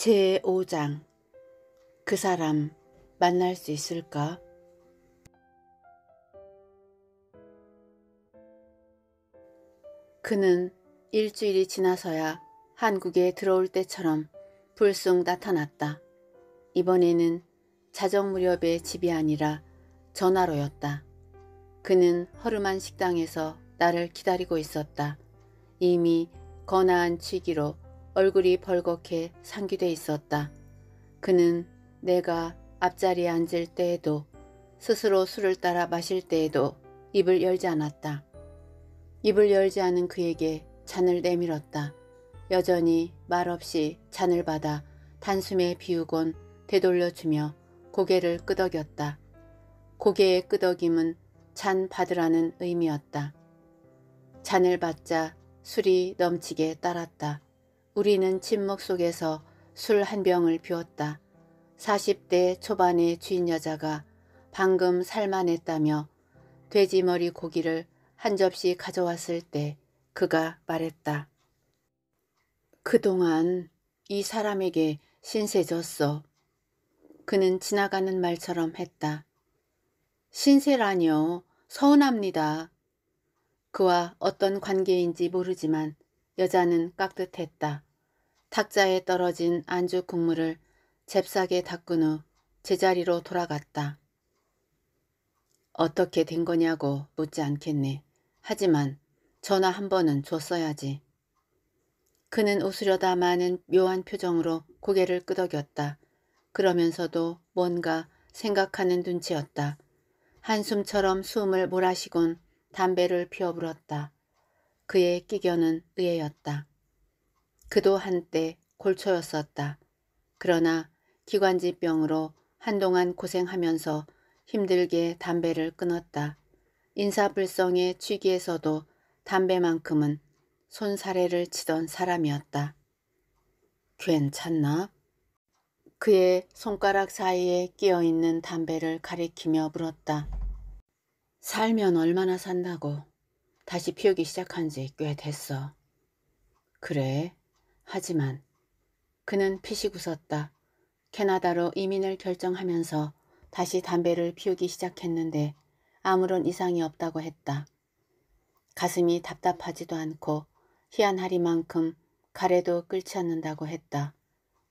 제5장 그 사람 만날 수 있을까? 그는 일주일이 지나서야 한국에 들어올 때처럼 불쑥 나타났다. 이번에는 자정 무렵에 집이 아니라 전화로였다. 그는 허름한 식당에서 나를 기다리고 있었다. 이미 거나한 취기로 얼굴이 벌겋게 상기돼 있었다. 그는 내가 앞자리에 앉을 때에도 스스로 술을 따라 마실 때에도 입을 열지 않았다. 입을 열지 않은 그에게 잔을 내밀었다. 여전히 말없이 잔을 받아 단숨에 비우곤 되돌려주며 고개를 끄덕였다. 고개의 끄덕임은 잔 받으라는 의미였다. 잔을 받자 술이 넘치게 따랐다. 우리는 침묵 속에서 술 한 병을 비웠다. 40대 초반의 주인 여자가 방금 살만했다며 돼지머리 고기를 한 접시 가져왔을 때 그가 말했다. 그동안 이 사람에게 신세 졌어. 그는 지나가는 말처럼 했다. 신세라뇨. 서운합니다. 그와 어떤 관계인지 모르지만 여자는 깍듯했다. 탁자에 떨어진 안주 국물을 잽싸게 닦은 후 제자리로 돌아갔다. 어떻게 된 거냐고 묻지 않겠네. 하지만 전화 한 번은 줬어야지. 그는 웃으려다 많은 묘한 표정으로 고개를 끄덕였다. 그러면서도 뭔가 생각하는 눈치였다. 한숨처럼 숨을 몰아쉬곤 담배를 피워불었다. 그의 끼견은 의외였다. 그도 한때 골초였었다. 그러나 기관지병으로 한동안 고생하면서 힘들게 담배를 끊었다. 인사불성의 취기에서도 담배만큼은 손사래를 치던 사람이었다. 괜찮나? 그의 손가락 사이에 끼어있는 담배를 가리키며 물었다. 살면 얼마나 산다고. 다시 피우기 시작한 지 꽤 됐어. 그래. 하지만 그는 피식 웃었다. 캐나다로 이민을 결정하면서 다시 담배를 피우기 시작했는데 아무런 이상이 없다고 했다. 가슴이 답답하지도 않고 희한하리만큼 가래도 끓지 않는다고 했다.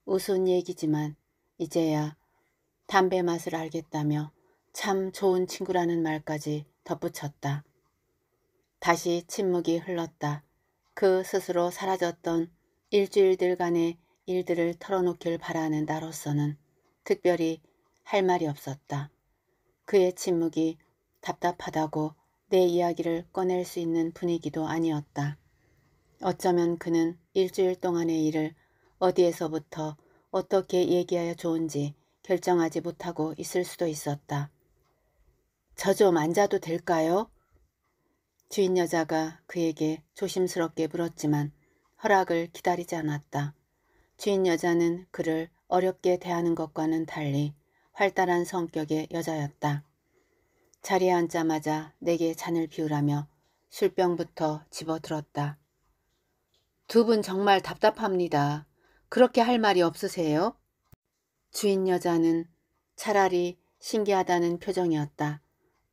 우스운 얘기지만 이제야 담배 맛을 알겠다며 참 좋은 친구라는 말까지 덧붙였다. 다시 침묵이 흘렀다. 그 스스로 사라졌던 일주일들간의 일들을 털어놓길 바라는 나로서는 특별히 할 말이 없었다. 그의 침묵이 답답하다고 내 이야기를 꺼낼 수 있는 분위기도 아니었다. 어쩌면 그는 일주일 동안의 일을 어디에서부터 어떻게 얘기하여 좋은지 결정하지 못하고 있을 수도 있었다. 저 좀 앉아도 될까요? 주인 여자가 그에게 조심스럽게 물었지만 허락을 기다리지 않았다. 주인 여자는 그를 어렵게 대하는 것과는 달리 활달한 성격의 여자였다. 자리에 앉자마자 내게 잔을 비우라며 술병부터 집어들었다. 두 분 정말 답답합니다. 그렇게 할 말이 없으세요? 주인 여자는 차라리 신기하다는 표정이었다.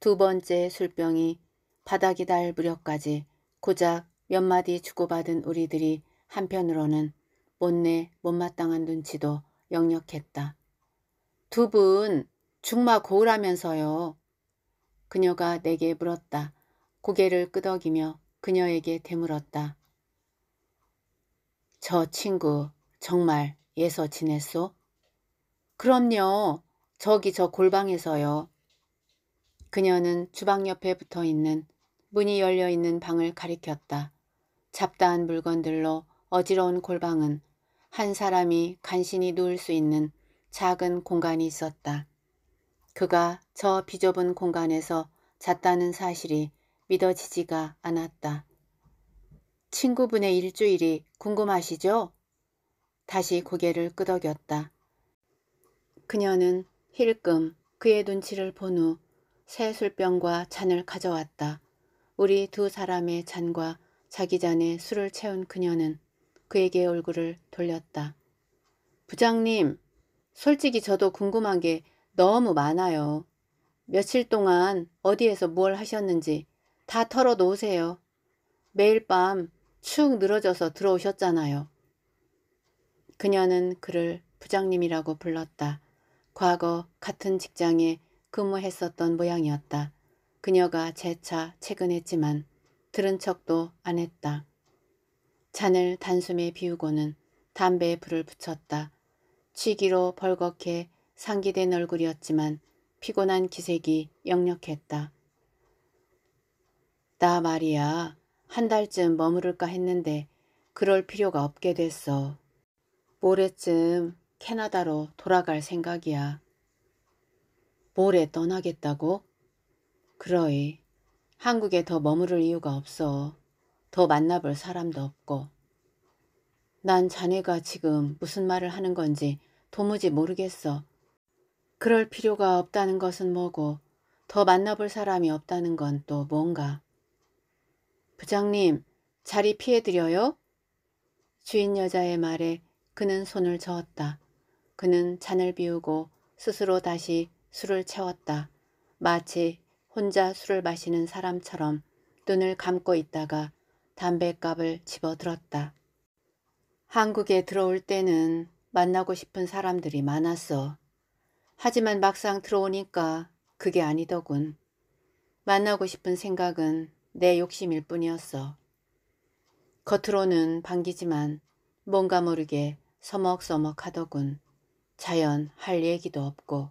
두 번째 술병이 바닥이 달 무렵까지 고작 몇 마디 주고받은 우리들이 한편으로는 못내 못마땅한 눈치도 역력했다. 두분 중마 고우라면서요. 그녀가 내게 물었다. 고개를 끄덕이며 그녀에게 대물었다저 친구 정말 예서 지냈소? 그럼요. 저기 저 골방에서요. 그녀는 주방 옆에 붙어 있는 문이 열려 있는 방을 가리켰다. 잡다한 물건들로 어지러운 골방은 한 사람이 간신히 누울 수 있는 작은 공간이 있었다. 그가 저 비좁은 공간에서 잤다는 사실이 믿어지지가 않았다. 친구분의 일주일이 궁금하시죠? 다시 고개를 끄덕였다. 그녀는 힐끔 그의 눈치를 본 후 새 술병과 잔을 가져왔다. 우리 두 사람의 잔과 자기 잔에 술을 채운 그녀는 그에게 얼굴을 돌렸다. 부장님, 솔직히 저도 궁금한 게 너무 많아요. 며칠 동안 어디에서 뭘 하셨는지 다 털어놓으세요. 매일 밤 축 늘어져서 들어오셨잖아요. 그녀는 그를 부장님이라고 불렀다. 과거 같은 직장에 근무했었던 모양이었다. 그녀가 재차 채근했지만 들은 척도 안 했다. 잔을 단숨에 비우고는 담배에 불을 붙였다. 취기로 벌겋게 상기된 얼굴이었지만 피곤한 기색이 역력했다. 나 말이야 한 달쯤 머무를까 했는데 그럴 필요가 없게 됐어. 모레쯤 캐나다로 돌아갈 생각이야. 모레 떠나겠다고? 그러이 한국에 더 머무를 이유가 없어. 더 만나볼 사람도 없고. 난 자네가 지금 무슨 말을 하는 건지 도무지 모르겠어. 그럴 필요가 없다는 것은 뭐고 더 만나볼 사람이 없다는 건 또 뭔가. 부장님, 자리 피해드려요? 주인 여자의 말에 그는 손을 저었다. 그는 잔을 비우고 스스로 다시 술을 채웠다. 마치 혼자 술을 마시는 사람처럼 눈을 감고 있다가 담뱃갑을 집어들었다. 한국에 들어올 때는 만나고 싶은 사람들이 많았어. 하지만 막상 들어오니까 그게 아니더군. 만나고 싶은 생각은 내 욕심일 뿐이었어. 겉으로는 반기지만 뭔가 모르게 서먹서먹하더군. 자연 할 얘기도 없고.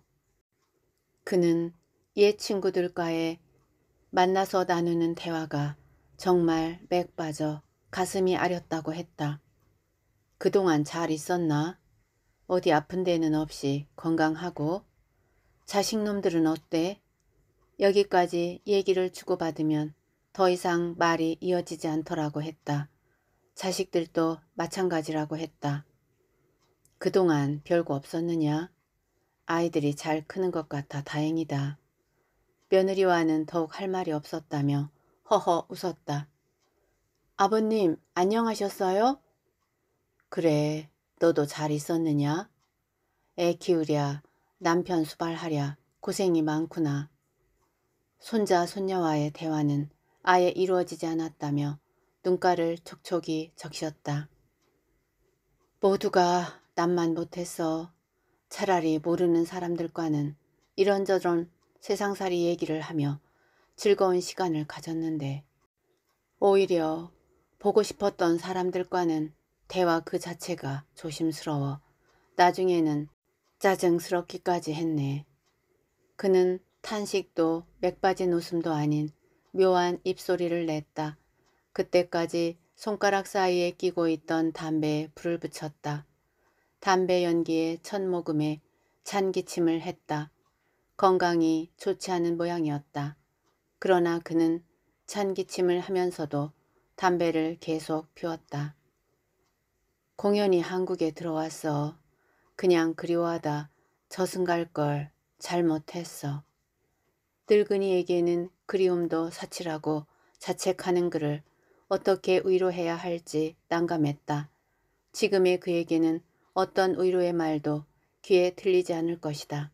그는 옛 친구들과의 만나서 나누는 대화가 정말 맥 빠져 가슴이 아렸다고 했다. 그동안 잘 있었나? 어디 아픈 데는 없이 건강하고 자식놈들은 어때? 여기까지 얘기를 주고받으면 더 이상 말이 이어지지 않더라고 했다. 자식들도 마찬가지라고 했다. 그동안 별거 없었느냐? 아이들이 잘 크는 것 같아 다행이다. 며느리와는 더욱 할 말이 없었다며 허허 웃었다. 아버님 안녕하셨어요? 그래 너도 잘 있었느냐? 애 키우랴 남편 수발하랴 고생이 많구나. 손자 손녀와의 대화는 아예 이루어지지 않았다며 눈가를 촉촉이 적셨다. 모두가 남만 못해서 차라리 모르는 사람들과는 이런저런 세상살이 얘기를 하며 즐거운 시간을 가졌는데 오히려 보고 싶었던 사람들과는 대화 그 자체가 조심스러워 나중에는 짜증스럽기까지 했네. 그는 탄식도 맥빠진 웃음도 아닌 묘한 입소리를 냈다. 그때까지 손가락 사이에 끼고 있던 담배에 불을 붙였다. 담배 연기에첫 모금에 잔 기침을 했다. 건강이 좋지 않은 모양이었다. 그러나 그는 찬 기침을 하면서도 담배를 계속 피웠다. 공연히 한국에 들어왔어. 그냥 그리워하다 저승 갈 걸 잘못했어. 늙은이에게는 그리움도 사치라고 자책하는 그를 어떻게 위로해야 할지 난감했다. 지금의 그에게는 어떤 위로의 말도 귀에 들리지 않을 것이다.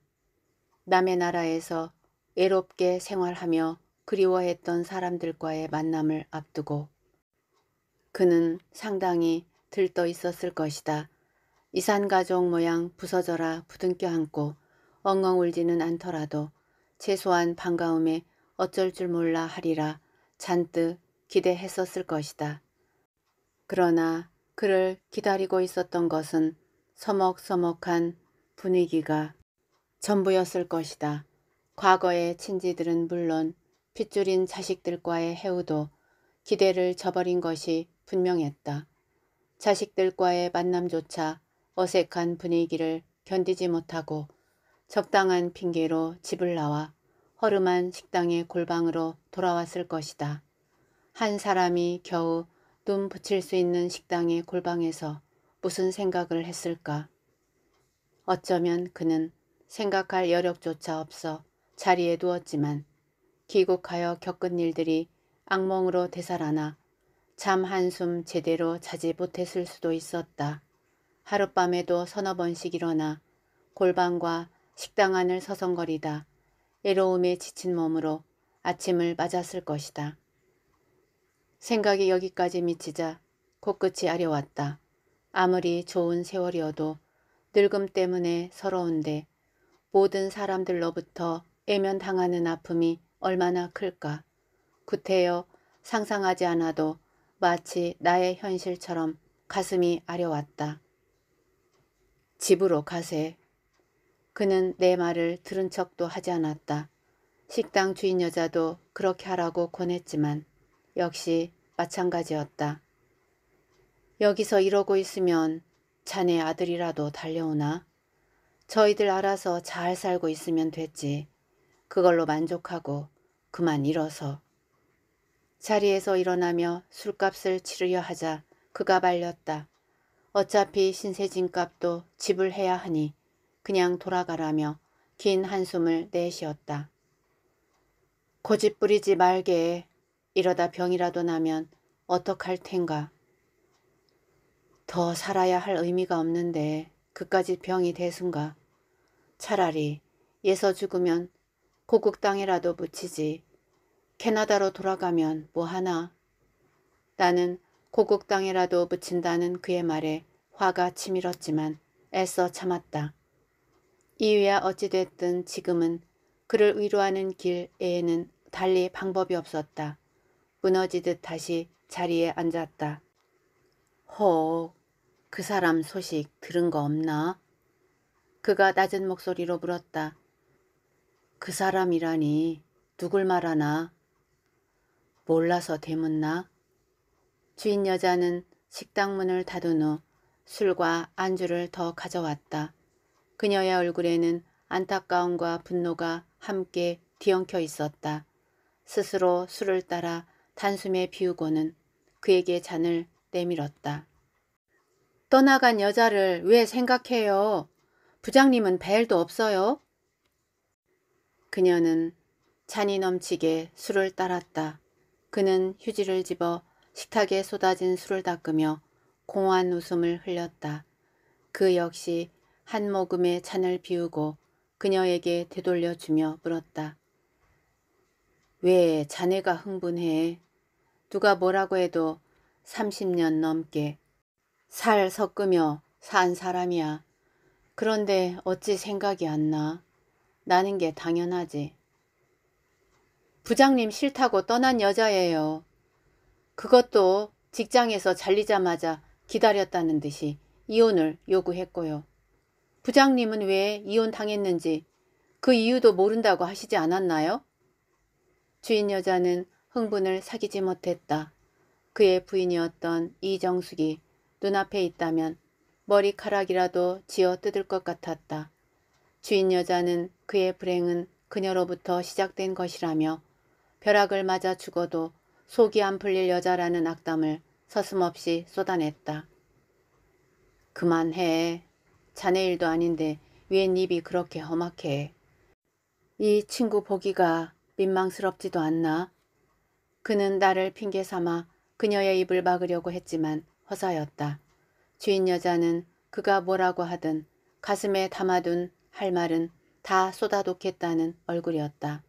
남의 나라에서 외롭게 생활하며 그리워했던 사람들과의 만남을 앞두고 그는 상당히 들떠 있었을 것이다. 이산가족 모양 부서져라 부둥켜 안고 엉엉 울지는 않더라도 최소한 반가움에 어쩔 줄 몰라 하리라 잔뜩 기대했었을 것이다. 그러나 그를 기다리고 있었던 것은 서먹서먹한 분위기가 전부였을 것이다. 과거의 친지들은 물론 핏줄인 자식들과의 해우도 기대를 저버린 것이 분명했다. 자식들과의 만남조차 어색한 분위기를 견디지 못하고 적당한 핑계로 집을 나와 허름한 식당의 골방으로 돌아왔을 것이다. 한 사람이 겨우 눈 붙일 수 있는 식당의 골방에서 무슨 생각을 했을까? 어쩌면 그는 생각할 여력조차 없어 자리에 누웠지만 귀국하여 겪은 일들이 악몽으로 되살아나 잠 한숨 제대로 자지 못했을 수도 있었다. 하룻밤에도 서너 번씩 일어나 골반과 식당 안을 서성거리다 애로움에 지친 몸으로 아침을 맞았을 것이다. 생각이 여기까지 미치자 코끝이 아려왔다. 아무리 좋은 세월이어도 늙음 때문에 서러운데 모든 사람들로부터 애면당하는 아픔이 얼마나 클까. 구태여 상상하지 않아도 마치 나의 현실처럼 가슴이 아려왔다. 집으로 가세. 그는 내 말을 들은 척도 하지 않았다. 식당 주인 여자도 그렇게 하라고 권했지만 역시 마찬가지였다. 여기서 이러고 있으면 자네 아들이라도 달려오나? 저희들 알아서 잘 살고 있으면 됐지. 그걸로 만족하고 그만 일어서. 자리에서 일어나며 술값을 치르려 하자 그가 말렸다. 어차피 신세진 값도 지불해야 하니 그냥 돌아가라며 긴 한숨을 내쉬었다. 고집 부리지 말게. 이러다 병이라도 나면 어떡할 텐가. 더 살아야 할 의미가 없는데 그까지 병이 대순가. 차라리 예서 죽으면 고국 땅이라도 묻히지. 캐나다로 돌아가면 뭐하나. 나는 고국 땅이라도 묻힌다는 그의 말에 화가 치밀었지만 애써 참았다. 이유야 어찌됐든 지금은 그를 위로하는 길에는 달리 방법이 없었다. 무너지듯 다시 자리에 앉았다. 허, 그 사람 소식 들은 거 없나? 그가 낮은 목소리로 물었다. 그 사람이라니 누굴 말하나? 몰라서 대묻나? 주인 여자는 식당 문을 닫은 후 술과 안주를 더 가져왔다. 그녀의 얼굴에는 안타까움과 분노가 함께 뒤엉켜 있었다. 스스로 술을 따라 단숨에 비우고는 그에게 잔을 내밀었다. 떠나간 여자를 왜 생각해요? 부장님은 벨도 없어요. 그녀는 잔이 넘치게 술을 따랐다. 그는 휴지를 집어 식탁에 쏟아진 술을 닦으며 공허한 웃음을 흘렸다. 그 역시 한 모금의 잔을 비우고 그녀에게 되돌려주며 물었다. 왜 자네가 흥분해? 누가 뭐라고 해도 30년 넘게 살 섞으며 산 사람이야. 그런데 어찌 생각이 안 나. 나는 게 당연하지. 부장님 싫다고 떠난 여자예요. 그것도 직장에서 잘리자마자 기다렸다는 듯이 이혼을 요구했고요. 부장님은 왜 이혼당했는지 그 이유도 모른다고 하시지 않았나요? 주인 여자는 흥분을 사귀지 못했다. 그의 부인이었던 이정숙이 눈앞에 있다면 머리카락이라도 지어 뜯을 것 같았다. 주인 여자는 그의 불행은 그녀로부터 시작된 것이라며 벼락을 맞아 죽어도 속이 안 풀릴 여자라는 악담을 서슴없이 쏟아냈다. 그만해. 자네 일도 아닌데 웬 입이 그렇게 험악해. 이 친구 보기가 민망스럽지도 않나? 그는 나를 핑계 삼아 그녀의 입을 막으려고 했지만 허사였다. 주인 여자는 그가 뭐라고 하든 가슴에 담아둔 할 말은 다 쏟아놓겠다는 얼굴이었다.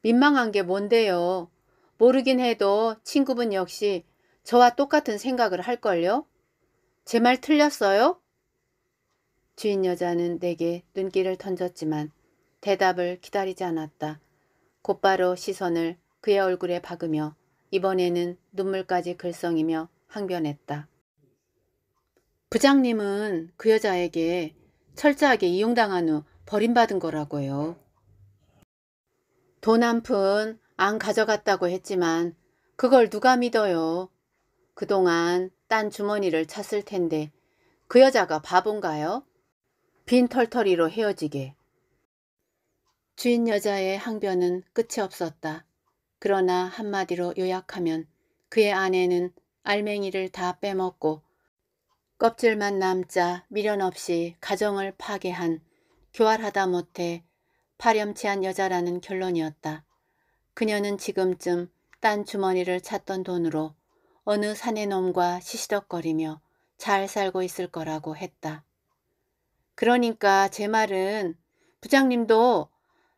민망한 게 뭔데요. 모르긴 해도 친구분 역시 저와 똑같은 생각을 할걸요? 제 말 틀렸어요? 주인 여자는 내게 눈길을 던졌지만 대답을 기다리지 않았다. 곧바로 시선을 그의 얼굴에 박으며 이번에는 눈물까지 글썽이며 항변했다. 부장님은 그 여자에게 철저하게 이용당한 후 버림받은 거라고요. 돈 한 푼 안 가져갔다고 했지만 그걸 누가 믿어요. 그동안 딴 주머니를 찾을 텐데 그 여자가 바본가요? 빈 털털이로 헤어지게. 주인 여자의 항변은 끝이 없었다. 그러나 한마디로 요약하면 그의 아내는 알맹이를 다 빼먹고 껍질만 남자 미련 없이 가정을 파괴한 교활하다 못해 파렴치한 여자라는 결론이었다. 그녀는 지금쯤 딴 주머니를 찾던 돈으로 어느 사내놈과 시시덕거리며 잘 살고 있을 거라고 했다. 그러니까 제 말은 부장님도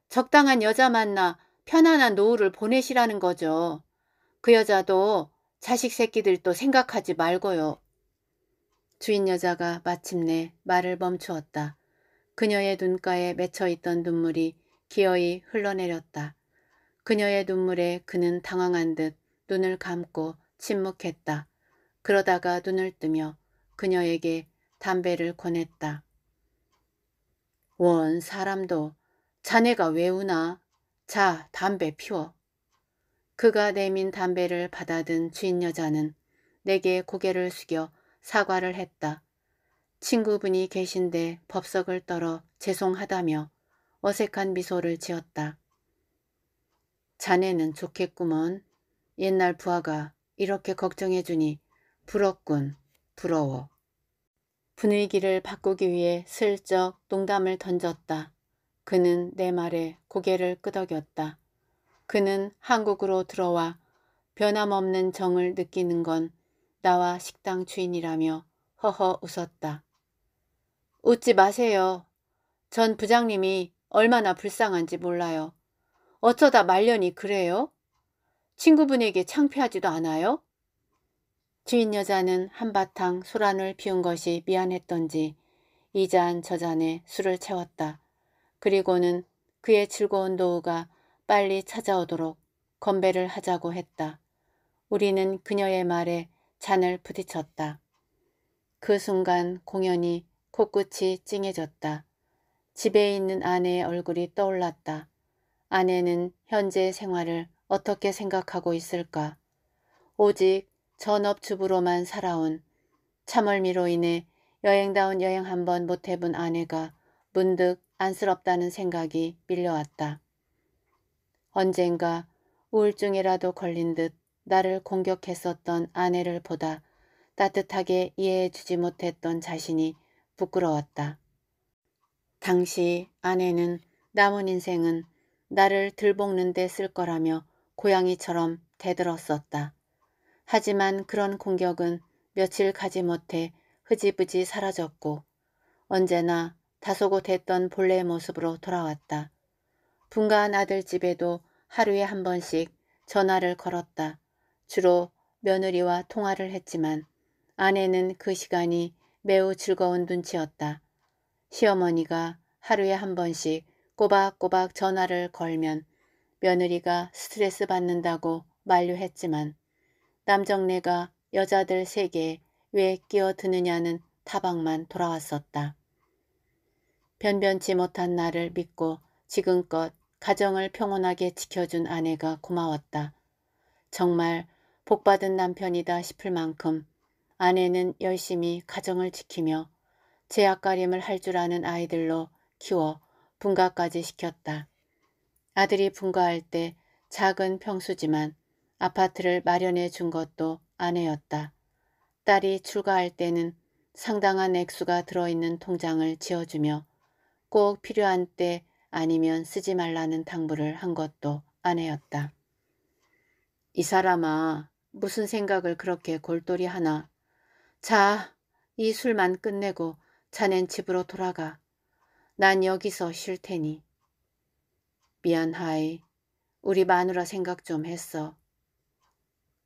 적당한 여자 만나 편안한 노후를 보내시라는 거죠. 그 여자도 자식 새끼들도 생각하지 말고요. 주인 여자가 마침내 말을 멈추었다. 그녀의 눈가에 맺혀있던 눈물이 기어이 흘러내렸다. 그녀의 눈물에 그는 당황한 듯 눈을 감고 침묵했다. 그러다가 눈을 뜨며 그녀에게 담배를 권했다. 원 사람도 자네가 왜 우나? 자 담배 피워. 그가 내민 담배를 받아든 주인 여자는 내게 고개를 숙여 사과를 했다. 친구분이 계신데 법석을 떨어 죄송하다며 어색한 미소를 지었다. 자네는 좋겠구먼. 옛날 부하가 이렇게 걱정해주니 부럽군, 부러워. 분위기를 바꾸기 위해 슬쩍 농담을 던졌다. 그는 내 말에 고개를 끄덕였다. 그는 한국으로 들어와 변함없는 정을 느끼는 건 나와 식당 주인이라며 허허 웃었다. 웃지 마세요. 전 부장님이 얼마나 불쌍한지 몰라요. 어쩌다 말년이 그래요? 친구분에게 창피하지도 않아요? 주인 여자는 한바탕 소란을 피운 것이 미안했던지 이잔 저잔에 술을 채웠다. 그리고는 그의 즐거운 노후가 빨리 찾아오도록 건배를 하자고 했다. 우리는 그녀의 말에 잔을 부딪혔다. 그 순간 공연이 코끝이 찡해졌다. 집에 있는 아내의 얼굴이 떠올랐다. 아내는 현재 의 생활을 어떻게 생각하고 있을까? 오직 전업주부로만 살아온 참얼미로 인해 여행다운 여행 한 번못 해본 아내가 문득 안쓰럽다는 생각이 밀려왔다. 언젠가 우울증이라도 걸린 듯 나를 공격했었던 아내를 보다 따뜻하게 이해해주지 못했던 자신이 부끄러웠다. 당시 아내는 남은 인생은 나를 들볶는 데 쓸 거라며 고양이처럼 대들었었다. 하지만 그런 공격은 며칠 가지 못해 흐지부지 사라졌고 언제나 다소곳했던 본래 모습으로 돌아왔다. 분가한 아들 집에도 하루에 한 번씩 전화를 걸었다. 주로 며느리와 통화를 했지만 아내는 그 시간이 매우 즐거운 눈치였다. 시어머니가 하루에 한 번씩 꼬박꼬박 전화를 걸면 며느리가 스트레스 받는다고 만류했지만 남정네가 여자들 세계에 왜 끼어드느냐는 타박만 돌아왔었다. 변변치 못한 나를 믿고 지금껏 가정을 평온하게 지켜준 아내가 고마웠다. 정말 복받은 남편이다 싶을 만큼 아내는 열심히 가정을 지키며 제약가림을 할 줄 아는 아이들로 키워 분가까지 시켰다. 아들이 분가할 때 작은 평수지만 아파트를 마련해 준 것도 아내였다. 딸이 출가할 때는 상당한 액수가 들어있는 통장을 지어주며 꼭 필요한 때 아니면 쓰지 말라는 당부를 한 것도 아내였다. 이 사람아 무슨 생각을 그렇게 골똘히 하나. 자, 이 술만 끝내고 자넨 집으로 돌아가. 난 여기서 쉴 테니. 미안하이. 우리 마누라 생각 좀 했어.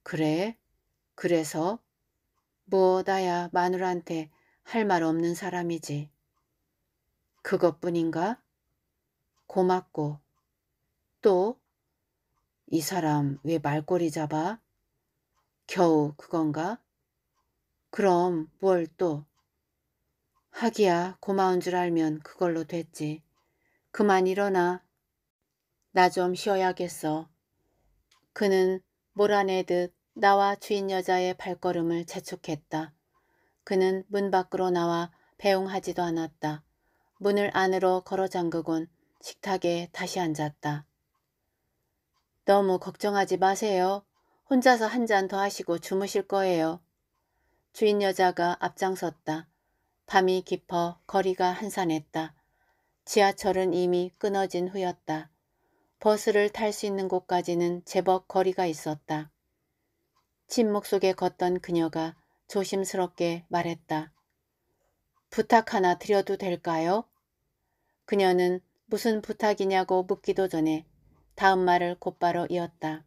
그래? 그래서? 뭐 나야 마누라한테 할 말 없는 사람이지. 그것뿐인가? 고맙고. 또? 이 사람 왜 말꼬리 잡아? 겨우 그건가? 그럼 뭘 또? 하기야 고마운 줄 알면 그걸로 됐지. 그만 일어나. 나 좀 쉬어야겠어. 그는 몰아내듯 나와 주인 여자의 발걸음을 재촉했다. 그는 문 밖으로 나와 배웅하지도 않았다. 문을 안으로 걸어 잠그곤 식탁에 다시 앉았다. 너무 걱정하지 마세요. 혼자서 한 잔 더 하시고 주무실 거예요. 주인 여자가 앞장섰다. 밤이 깊어 거리가 한산했다. 지하철은 이미 끊어진 후였다. 버스를 탈 수 있는 곳까지는 제법 거리가 있었다. 침묵 속에 걷던 그녀가 조심스럽게 말했다. 부탁 하나 드려도 될까요? 그녀는 무슨 부탁이냐고 묻기도 전에 다음 말을 곧바로 이었다.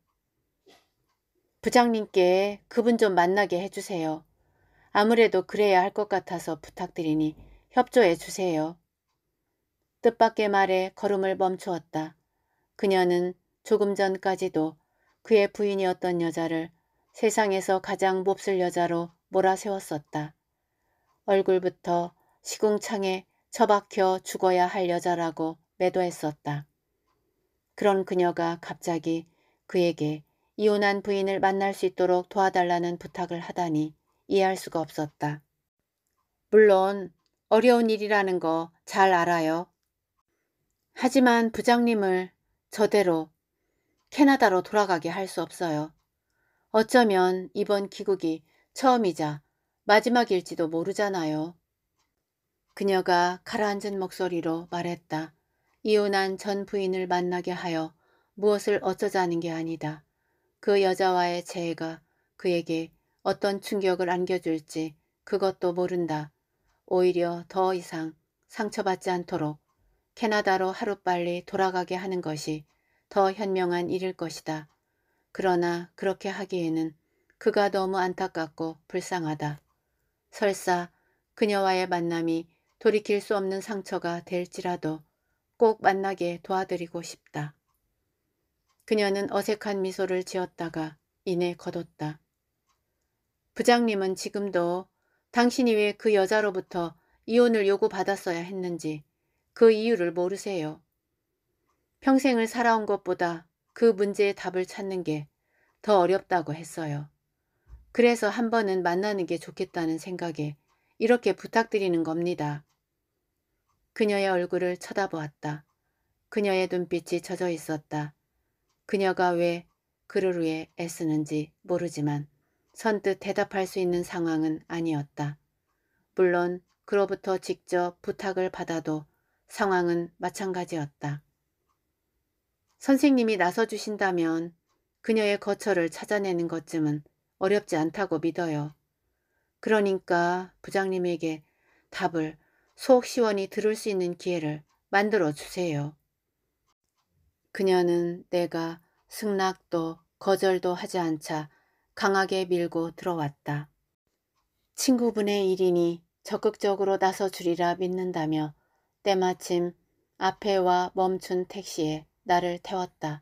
부장님께 그분 좀 만나게 해주세요. 아무래도 그래야 할 것 같아서 부탁드리니 협조해 주세요. 뜻밖의 말에 걸음을 멈추었다. 그녀는 조금 전까지도 그의 부인이었던 여자를 세상에서 가장 몹쓸 여자로 몰아세웠었다. 얼굴부터 시궁창에 처박혀 죽어야 할 여자라고 매도했었다. 그런 그녀가 갑자기 그에게 이혼한 부인을 만날 수 있도록 도와달라는 부탁을 하다니 이해할 수가 없었다. 물론 어려운 일이라는 거 잘 알아요. 하지만 부장님을 저대로 캐나다로 돌아가게 할 수 없어요. 어쩌면 이번 귀국이 처음이자 마지막일지도 모르잖아요. 그녀가 가라앉은 목소리로 말했다. 이혼한 전 부인을 만나게 하여 무엇을 어쩌자는 게 아니다. 그 여자와의 재해가 그에게 어떤 충격을 안겨줄지 그것도 모른다. 오히려 더 이상 상처받지 않도록 캐나다로 하루빨리 돌아가게 하는 것이 더 현명한 일일 것이다. 그러나 그렇게 하기에는 그가 너무 안타깝고 불쌍하다. 설사 그녀와의 만남이 돌이킬 수 없는 상처가 될지라도 꼭 만나게 도와드리고 싶다. 그녀는 어색한 미소를 지었다가 이내 걷었다. 부장님은 지금도 당신이 왜 그 여자로부터 이혼을 요구받았어야 했는지 그 이유를 모르세요. 평생을 살아온 것보다 그 문제의 답을 찾는 게 더 어렵다고 했어요. 그래서 한 번은 만나는 게 좋겠다는 생각에 이렇게 부탁드리는 겁니다. 그녀의 얼굴을 쳐다보았다. 그녀의 눈빛이 젖어 있었다. 그녀가 왜 그를 위해 애쓰는지 모르지만 선뜻 대답할 수 있는 상황은 아니었다. 물론 그로부터 직접 부탁을 받아도 상황은 마찬가지였다. 선생님이 나서주신다면 그녀의 거처를 찾아내는 것쯤은 어렵지 않다고 믿어요. 그러니까 부장님에게 답을 속 시원히 들을 수 있는 기회를 만들어 주세요. 그녀는 내가 승낙도 거절도 하지 않자 강하게 밀고 들어왔다. 친구분의 일이니 적극적으로 나서 주리라 믿는다며 때마침 앞에 와 멈춘 택시에 나를 태웠다.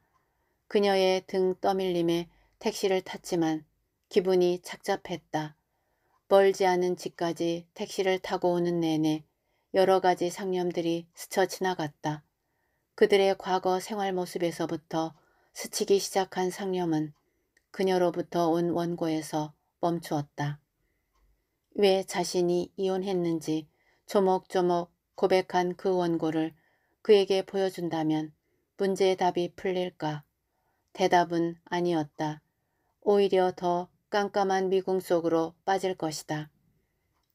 그녀의 등 떠밀림에 택시를 탔지만 기분이 착잡했다. 멀지 않은 집까지 택시를 타고 오는 내내 여러 가지 상념들이 스쳐 지나갔다. 그들의 과거 생활 모습에서부터 스치기 시작한 상념은 그녀로부터 온 원고에서 멈추었다. 왜 자신이 이혼했는지 조목조목 고백한 그 원고를 그에게 보여준다면 문제의 답이 풀릴까? 대답은 아니었다. 오히려 더 깜깜한 미궁 속으로 빠질 것이다.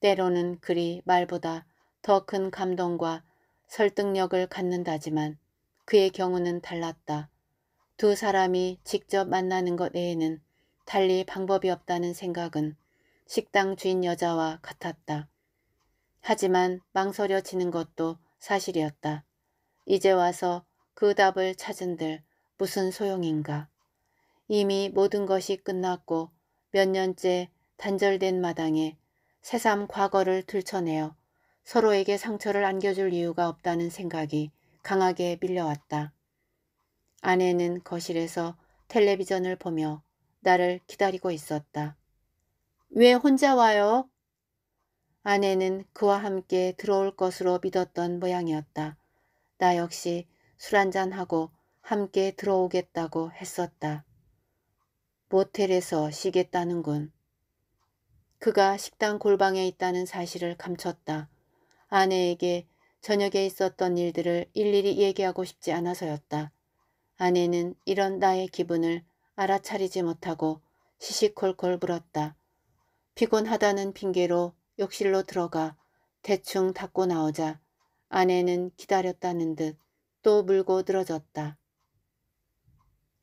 때로는 그리 말보다 더 큰 감동과 설득력을 갖는다지만 그의 경우는 달랐다. 두 사람이 직접 만나는 것 외에는 달리 방법이 없다는 생각은 식당 주인 여자와 같았다. 하지만 망설여지는 것도 사실이었다. 이제 와서 그 답을 찾은들 무슨 소용인가. 이미 모든 것이 끝났고 몇 년째 단절된 마당에 새삼 과거를 들춰내어 서로에게 상처를 안겨줄 이유가 없다는 생각이 강하게 밀려왔다. 아내는 거실에서 텔레비전을 보며 나를 기다리고 있었다. 왜 혼자 와요? 아내는 그와 함께 들어올 것으로 믿었던 모양이었다. 나 역시 술 한 잔하고 함께 들어오겠다고 했었다. 모텔에서 쉬겠다는군. 그가 식당 골방에 있다는 사실을 감췄다. 아내에게 저녁에 있었던 일들을 일일이 얘기하고 싶지 않아서였다. 아내는 이런 나의 기분을 알아차리지 못하고 시시콜콜 불었다 피곤하다는 핑계로 욕실로 들어가 대충 닦고 나오자 아내는 기다렸다는 듯 또 물고 늘어졌다.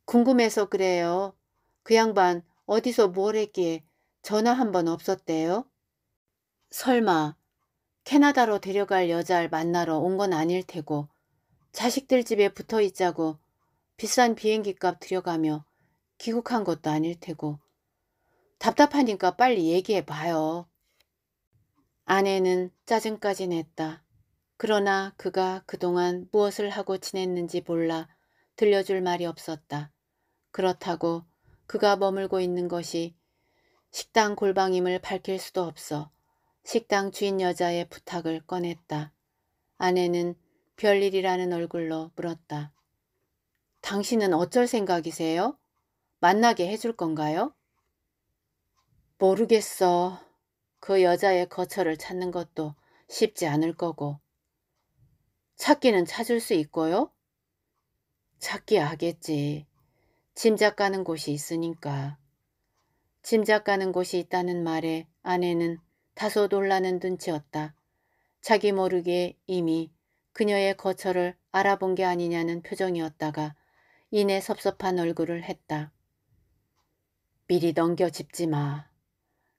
궁금해서 그래요. 그 양반 어디서 뭘 했기에 전화 한 번 없었대요? 설마 캐나다로 데려갈 여자를 만나러 온 건 아닐 테고 자식들 집에 붙어 있자고 비싼 비행기 값 들여가며 귀국한 것도 아닐 테고 답답하니까 빨리 얘기해봐요. 아내는 짜증까지 냈다. 그러나 그가 그동안 무엇을 하고 지냈는지 몰라 들려줄 말이 없었다. 그렇다고 그가 머물고 있는 것이 식당 골방임을 밝힐 수도 없어 식당 주인 여자의 부탁을 꺼냈다. 아내는 별일이라는 얼굴로 물었다. 당신은 어쩔 생각이세요? 만나게 해줄 건가요? 모르겠어. 그 여자의 거처를 찾는 것도 쉽지 않을 거고. 찾기는 찾을 수 있고요? 찾기야 하겠지. 짐작 가는 곳이 있으니까. 짐작 가는 곳이 있다는 말에 아내는 다소 놀라는 눈치였다. 자기 모르게 이미 그녀의 거처를 알아본 게 아니냐는 표정이었다가 이내 섭섭한 얼굴을 했다. 미리 넘겨 짚지 마.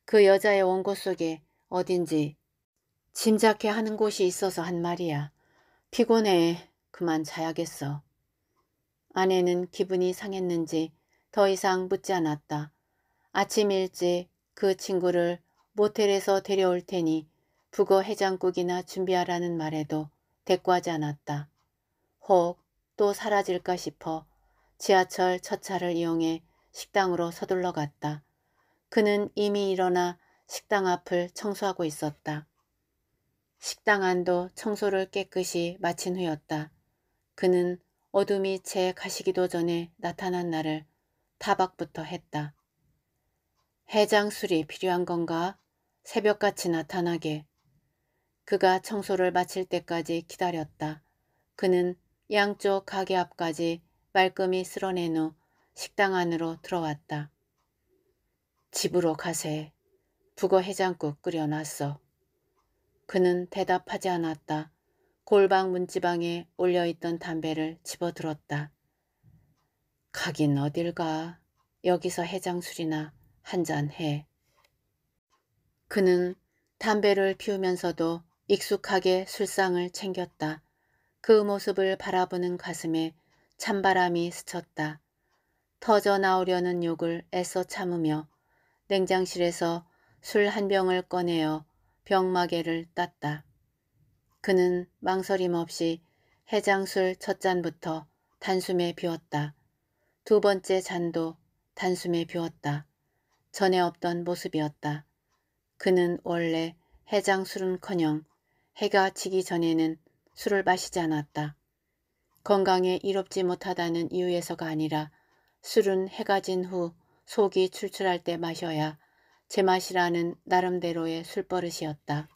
그 여자의 원고 속에 어딘지 짐작해 하는 곳이 있어서 한 말이야. 피곤해. 그만 자야겠어. 아내는 기분이 상했는지 더 이상 묻지 않았다. 아침 일찍 그 친구를 모텔에서 데려올 테니 북어 해장국이나 준비하라는 말에도 대꾸하지 않았다. 혹 또 사라질까 싶어 지하철 첫 차를 이용해 식당으로 서둘러 갔다. 그는 이미 일어나 식당 앞을 청소하고 있었다. 식당 안도 청소를 깨끗이 마친 후였다. 그는 어둠이 채 가시기도 전에 나타난 나를 타박부터 했다. 해장술이 필요한 건가? 새벽같이 나타나게 그가 청소를 마칠 때까지 기다렸다. 그는 양쪽 가게 앞까지 말끔히 쓸어낸 후 식당 안으로 들어왔다. 집으로 가세. 북어 해장국 끓여놨어. 그는 대답하지 않았다. 골방 문지방에 올려있던 담배를 집어들었다. 가긴 어딜 가. 여기서 해장술이나 한잔 해. 그는 담배를 피우면서도 익숙하게 술상을 챙겼다. 그 모습을 바라보는 가슴에 찬바람이 스쳤다. 터져 나오려는 욕을 애써 참으며 냉장실에서 술 한 병을 꺼내어 병마개를 땄다. 그는 망설임 없이 해장술 첫 잔부터 단숨에 비웠다. 두 번째 잔도 단숨에 비웠다. 전에 없던 모습이었다. 그는 원래 해장술은커녕 해가 지기 전에는 술을 마시지 않았다. 건강에 이롭지 못하다는 이유에서가 아니라 술은 해가 진 후 속이 출출할 때 마셔야 제맛이라는 나름대로의 술버릇이었다.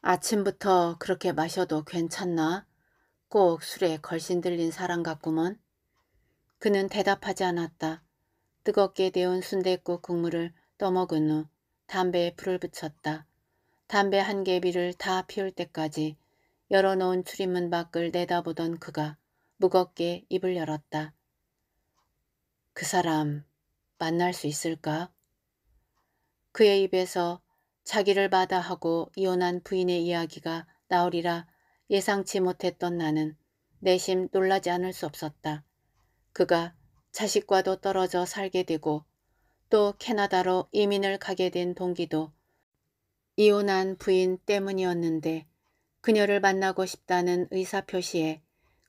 아침부터 그렇게 마셔도 괜찮나? 꼭 술에 걸신들린 사람 같구먼. 그는 대답하지 않았다. 뜨겁게 데운 순대국 국물을 떠먹은 후 담배에 불을 붙였다. 담배 한 개비를 다 피울 때까지 열어놓은 출입문 밖을 내다보던 그가 무겁게 입을 열었다. 그 사람 만날 수 있을까? 그의 입에서 자기를 받아하고 이혼한 부인의 이야기가 나오리라 예상치 못했던 나는 내심 놀라지 않을 수 없었다. 그가 자식과도 떨어져 살게 되고 또 캐나다로 이민을 가게 된 동기도 이혼한 부인 때문이었는데 그녀를 만나고 싶다는 의사표시에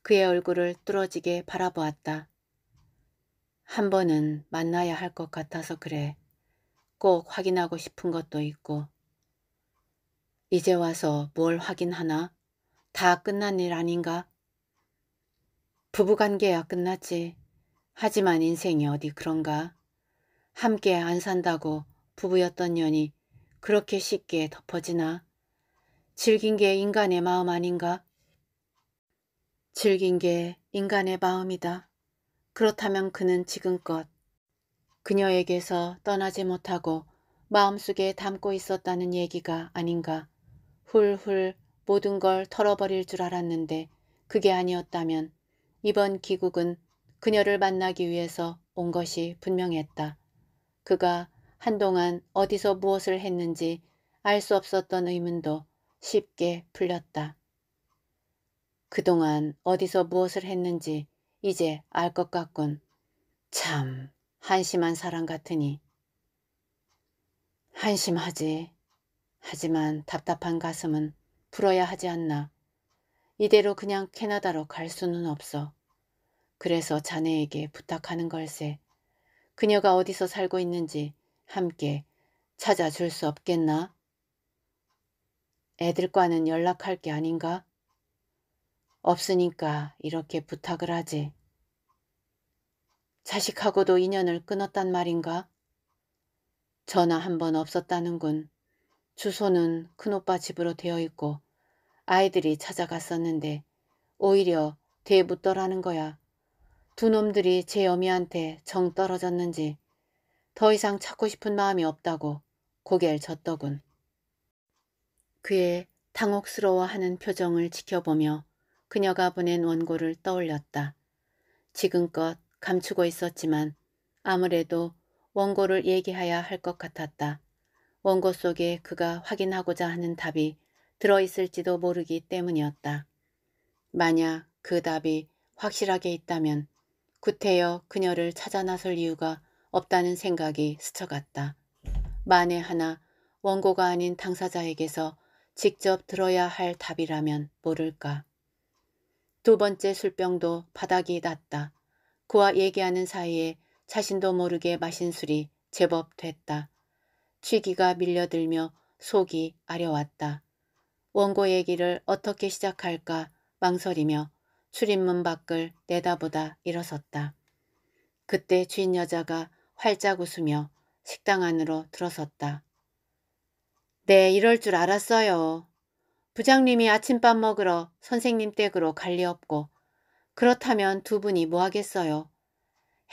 그의 얼굴을 뚫어지게 바라보았다. 한 번은 만나야 할 것 같아서 그래. 꼭 확인하고 싶은 것도 있고. 이제 와서 뭘 확인하나? 다 끝난 일 아닌가? 부부관계야 끝났지. 하지만 인생이 어디 그런가? 함께 안 산다고 부부였던 년이 그렇게 쉽게 덮어지나? 즐긴 게 인간의 마음 아닌가? 즐긴 게 인간의 마음이다. 그렇다면 그는 지금껏 그녀에게서 떠나지 못하고 마음속에 담고 있었다는 얘기가 아닌가. 훌훌 모든 걸 털어버릴 줄 알았는데 그게 아니었다면 이번 기국은 그녀를 만나기 위해서 온 것이 분명했다. 그가 한동안 어디서 무엇을 했는지 알 수 없었던 의문도 쉽게 풀렸다. 그동안 어디서 무엇을 했는지 이제 알 것 같군. 참 한심한 사람 같으니. 한심하지. 하지만 답답한 가슴은 풀어야 하지 않나. 이대로 그냥 캐나다로 갈 수는 없어. 그래서 자네에게 부탁하는 걸세. 그녀가 어디서 살고 있는지 함께 찾아줄 수 없겠나? 애들과는 연락할 게 아닌가? 없으니까 이렇게 부탁을 하지. 자식하고도 인연을 끊었단 말인가? 전화 한 번 없었다는군. 주소는 큰오빠 집으로 되어 있고 아이들이 찾아갔었는데 오히려 대묻더라는 거야. 두 놈들이 제어미한테정 떨어졌는지 더 이상 찾고 싶은 마음이 없다고 고개를 젓더군. 그의 당혹스러워하는 표정을 지켜보며 그녀가 보낸 원고를 떠올렸다. 지금껏 감추고 있었지만 아무래도 원고를 얘기해야 할 것 같았다. 원고 속에 그가 확인하고자 하는 답이 들어있을지도 모르기 때문이었다. 만약 그 답이 확실하게 있다면 구태여 그녀를 찾아 나설 이유가 없다는 생각이 스쳐갔다. 만에 하나 원고가 아닌 당사자에게서 직접 들어야 할 답이라면 모를까. 두 번째 술병도 바닥이 났다. 그와 얘기하는 사이에 자신도 모르게 마신 술이 제법 됐다. 취기가 밀려들며 속이 아려왔다. 원고 얘기를 어떻게 시작할까 망설이며 출입문 밖을 내다보다 일어섰다. 그때 주인 여자가 활짝 웃으며 식당 안으로 들어섰다. 네, 이럴 줄 알았어요. 부장님이 아침밥 먹으러 선생님 댁으로 갈 리 없고 그렇다면 두 분이 뭐 하겠어요?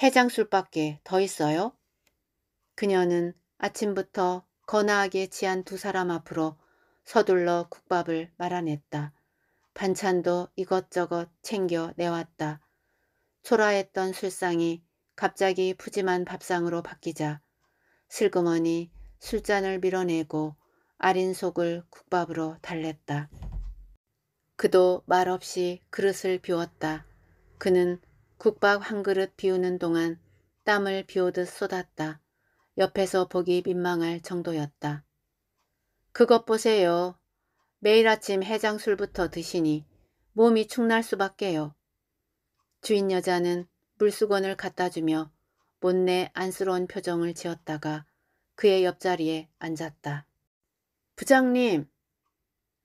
해장술밖에 더 있어요? 그녀는 아침부터 거나하게 취한 두 사람 앞으로 서둘러 국밥을 말아냈다. 반찬도 이것저것 챙겨 내왔다. 초라했던 술상이 갑자기 푸짐한 밥상으로 바뀌자 슬그머니 술잔을 밀어내고 아린 속을 국밥으로 달랬다. 그도 말없이 그릇을 비웠다. 그는 국밥 한 그릇 비우는 동안 땀을 비오듯 쏟았다. 옆에서 보기 민망할 정도였다. 그것 보세요. 매일 아침 해장술부터 드시니 몸이 축날 수밖에요. 주인 여자는 물수건을 갖다 주며 못내 안쓰러운 표정을 지었다가 그의 옆자리에 앉았다. 부장님!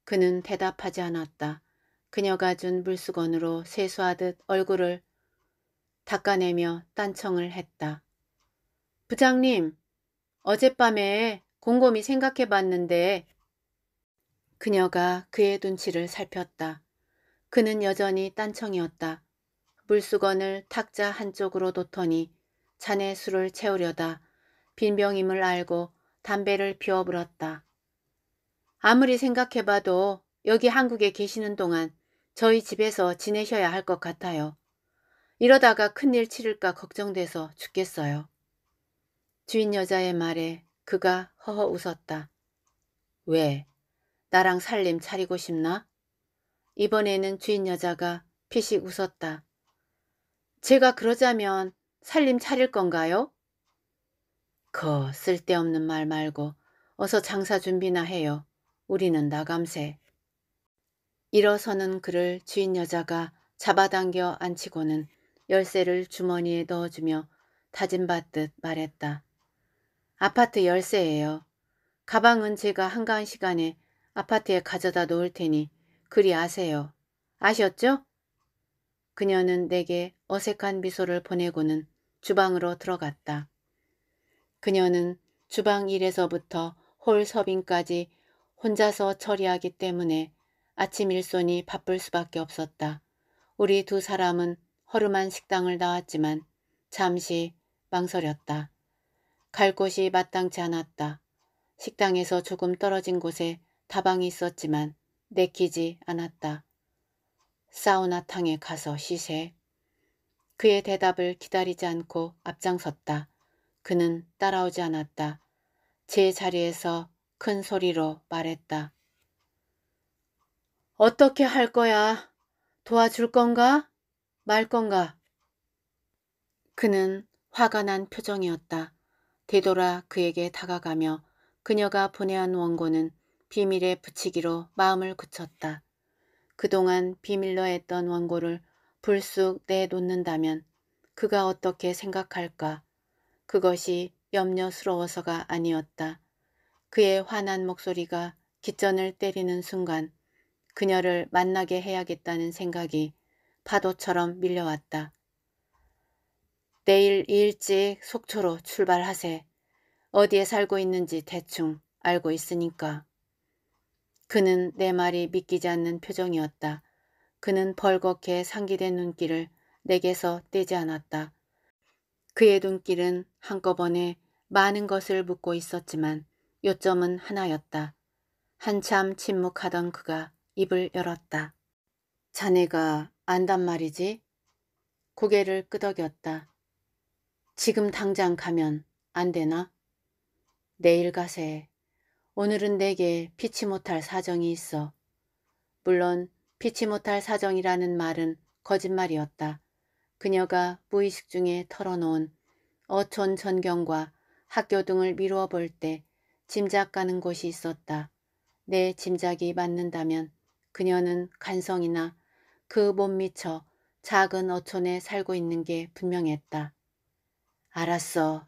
그는 대답하지 않았다. 그녀가 준 물수건으로 세수하듯 얼굴을 닦아내며 딴청을 했다. 부장님, 어젯밤에 곰곰이 생각해 봤는데 그녀가 그의 눈치를 살폈다. 그는 여전히 딴청이었다. 물수건을 탁자 한쪽으로 놓더니 잔에 술을 채우려다 빈병임을 알고 담배를 피워불었다. 아무리 생각해봐도 여기 한국에 계시는 동안 저희 집에서 지내셔야 할 것 같아요. 이러다가 큰일 치를까 걱정돼서 죽겠어요. 주인 여자의 말에 그가 허허 웃었다. 왜? 나랑 살림 차리고 싶나? 이번에는 주인 여자가 피식 웃었다. 제가 그러자면 살림 차릴 건가요? 거 쓸데없는 말 말고 어서 장사 준비나 해요. 우리는 나감세. 일어서는 그를 주인 여자가 잡아당겨 앉히고는 열쇠를 주머니에 넣어주며 다짐받듯 말했다. 아파트 열쇠예요. 가방은 제가 한가한 시간에 아파트에 가져다 놓을 테니 그리 아세요. 아셨죠? 그녀는 내게 어색한 미소를 보내고는 주방으로 들어갔다. 그녀는 주방 일에서부터 홀 서빙까지 혼자서 처리하기 때문에 아침 일손이 바쁠 수밖에 없었다. 우리 두 사람은 허름한 식당을 나왔지만 잠시 망설였다. 갈 곳이 마땅치 않았다. 식당에서 조금 떨어진 곳에 다방이 있었지만 내키지 않았다. 사우나탕에 가서 쉬세. 그의 대답을 기다리지 않고 앞장섰다. 그는 따라오지 않았다. 제 자리에서 큰 소리로 말했다. 어떻게 할 거야? 도와줄 건가? 말 건가? 그는 화가 난 표정이었다. 되돌아 그에게 다가가며 그녀가 보내한 원고는 비밀에 붙이기로 마음을 굳혔다. 그동안 비밀로 했던 원고를 불쑥 내놓는다면 그가 어떻게 생각할까? 그것이 염려스러워서가 아니었다. 그의 환한 목소리가 기전을 때리는 순간 그녀를 만나게 해야겠다는 생각이 파도처럼 밀려왔다. 내일 일찍 속초로 출발하세. 어디에 살고 있는지 대충 알고 있으니까. 그는 내 말이 믿기지 않는 표정이었다. 그는 벌겋게 상기된 눈길을 내게서 떼지 않았다. 그의 눈길은 한꺼번에 많은 것을 묻고 있었지만 요점은 하나였다. 한참 침묵하던 그가 입을 열었다. 자네가 안단 말이지? 고개를 끄덕였다. 지금 당장 가면 안 되나? 내일 가세. 오늘은 내게 피치 못할 사정이 있어. 물론 피치 못할 사정이라는 말은 거짓말이었다. 그녀가 무의식 중에 털어놓은 어촌 전경과 학교 등을 미루어 볼 때 짐작 가는 곳이 있었다. 내 짐작이 맞는다면 그녀는 간성이나 그 못 미쳐 작은 어촌에 살고 있는 게 분명했다. 알았어.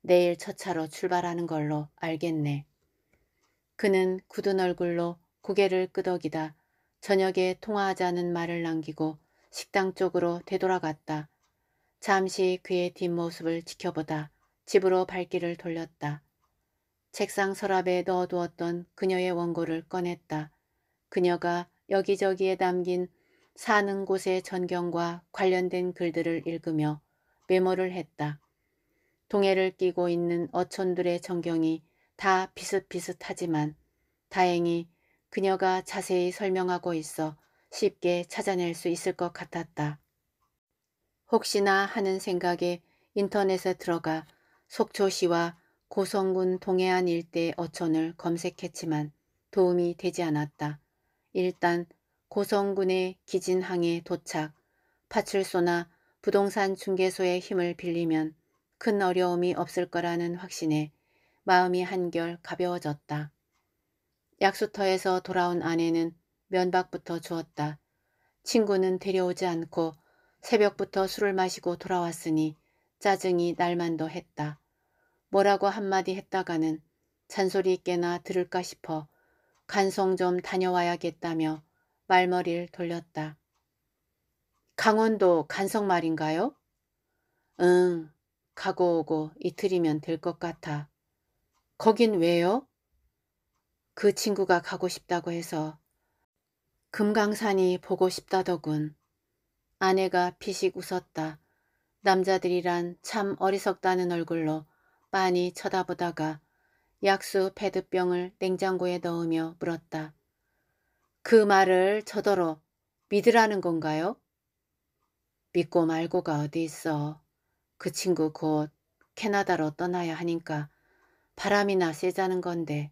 내일 첫 차로 출발하는 걸로 알겠네. 그는 굳은 얼굴로 고개를 끄덕이다. 저녁에 통화하자는 말을 남기고 식당 쪽으로 되돌아갔다. 잠시 그의 뒷모습을 지켜보다 집으로 발길을 돌렸다. 책상 서랍에 넣어두었던 그녀의 원고를 꺼냈다. 그녀가 여기저기에 담긴 사는 곳의 전경과 관련된 글들을 읽으며 메모를 했다. 동해를 끼고 있는 어촌들의 전경이 다 비슷비슷하지만 다행히 그녀가 자세히 설명하고 있어 쉽게 찾아낼 수 있을 것 같았다. 혹시나 하는 생각에 인터넷에 들어가 속초시와 고성군 동해안 일대 어촌을 검색했지만 도움이 되지 않았다. 일단 고성군의 기진항에 도착, 파출소나 부동산 중개소의 힘을 빌리면 큰 어려움이 없을 거라는 확신에 마음이 한결 가벼워졌다. 약수터에서 돌아온 아내는 면박부터 주었다. 친구는 데려오지 않고 새벽부터 술을 마시고 돌아왔으니 짜증이 날만도 했다. 뭐라고 한마디 했다가는 잔소리 있게나 들을까 싶어 간송 좀 다녀와야겠다며 말머리를 돌렸다. 강원도 간성 말인가요? 응, 가고 오고 이틀이면 될 것 같아. 거긴 왜요? 그 친구가 가고 싶다고 해서 금강산이 보고 싶다더군. 아내가 피식 웃었다. 남자들이란 참 어리석다는 얼굴로 빤히 쳐다보다가 약수 페드병을 냉장고에 넣으며 물었다. 그 말을 저더러 믿으라는 건가요? 믿고 말고가 어디 있어. 그 친구 곧 캐나다로 떠나야 하니까 바람이나 쐬자는 건데.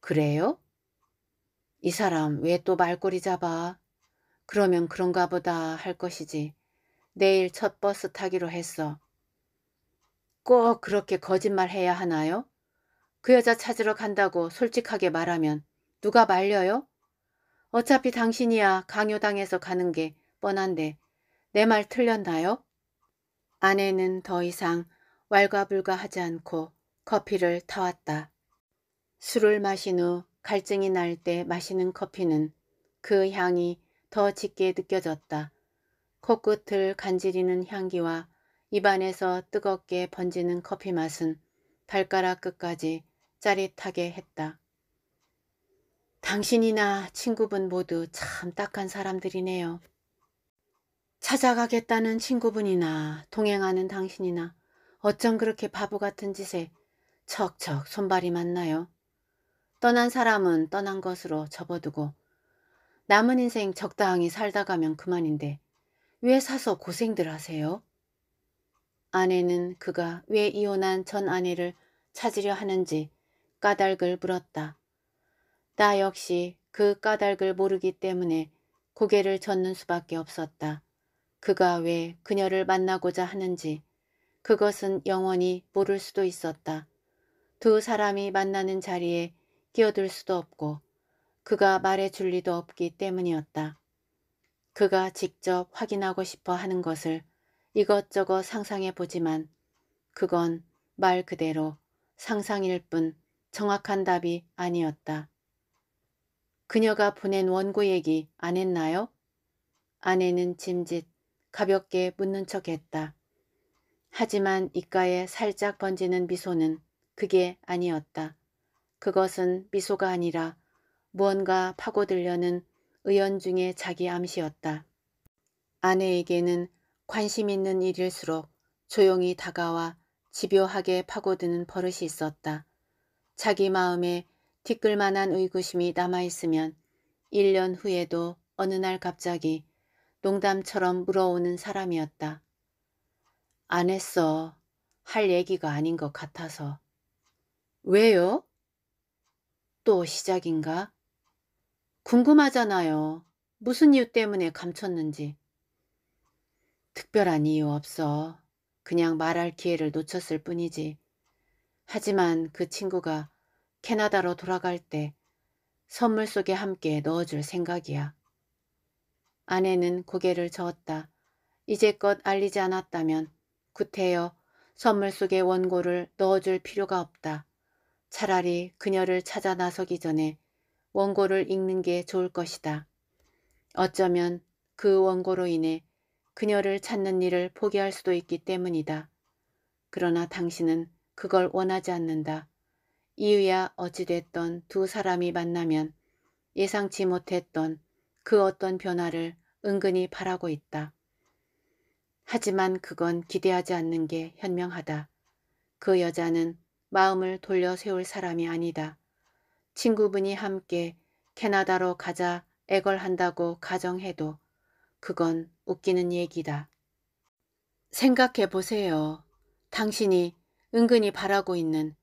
그래요? 이 사람 왜 또 말꼬리 잡아? 그러면 그런가 보다 할 것이지. 내일 첫 버스 타기로 했어. 꼭 그렇게 거짓말 해야 하나요? 그 여자 찾으러 간다고 솔직하게 말하면 누가 말려요? 어차피 당신이야 강요당해서 가는 게 뻔한데 내 말 틀렸나요? 아내는 더 이상 왈가불가하지 않고 커피를 타왔다. 술을 마신 후 갈증이 날 때 마시는 커피는 그 향이 더 짙게 느껴졌다. 코끝을 간지리는 향기와 입안에서 뜨겁게 번지는 커피 맛은 발가락 끝까지 짜릿하게 했다. 당신이나 친구분 모두 참 딱한 사람들이네요. 찾아가겠다는 친구분이나 동행하는 당신이나 어쩜 그렇게 바보 같은 짓에 척척 손발이 만나요. 떠난 사람은 떠난 것으로 접어두고 남은 인생 적당히 살다 가면 그만인데 왜 사서 고생들 하세요? 아내는 그가 왜 이혼한 전 아내를 찾으려 하는지 까닭을 물었다. 나 역시 그 까닭을 모르기 때문에 고개를 젓는 수밖에 없었다. 그가 왜 그녀를 만나고자 하는지 그것은 영원히 모를 수도 있었다. 두 사람이 만나는 자리에 끼어들 수도 없고 그가 말해줄 리도 없기 때문이었다. 그가 직접 확인하고 싶어 하는 것을 이것저것 상상해 보지만 그건 말 그대로 상상일 뿐 정확한 답이 아니었다. 그녀가 보낸 원고 얘기 안 했나요? 아내는 짐짓 가볍게 묻는 척 했다. 하지만 입가에 살짝 번지는 미소는 그게 아니었다. 그것은 미소가 아니라 무언가 파고들려는 의연 중의 자기 암시였다. 아내에게는 관심 있는 일일수록 조용히 다가와 집요하게 파고드는 버릇이 있었다. 자기 마음에 뒤끌만한 의구심이 남아있으면 1년 후에도 어느 날 갑자기 농담처럼 물어오는 사람이었다. 안 했어. 할 얘기가 아닌 것 같아서. 왜요? 또 시작인가? 궁금하잖아요. 무슨 이유 때문에 감췄는지. 특별한 이유 없어. 그냥 말할 기회를 놓쳤을 뿐이지. 하지만 그 친구가 캐나다로 돌아갈 때 선물 속에 함께 넣어줄 생각이야. 아내는 고개를 저었다. 이제껏 알리지 않았다면 구태여 선물 속에 원고를 넣어줄 필요가 없다. 차라리 그녀를 찾아 나서기 전에 원고를 읽는 게 좋을 것이다. 어쩌면 그 원고로 인해 그녀를 찾는 일을 포기할 수도 있기 때문이다. 그러나 당신은 그걸 원하지 않는다. 이유야 어찌됐던 두 사람이 만나면 예상치 못했던 그 어떤 변화를 은근히 바라고 있다. 하지만 그건 기대하지 않는 게 현명하다. 그 여자는 마음을 돌려 세울 사람이 아니다. 친구분이 함께 캐나다로 가자 애걸한다고 가정해도 그건 웃기는 얘기다. 생각해 보세요. 당신이 은근히 바라고 있는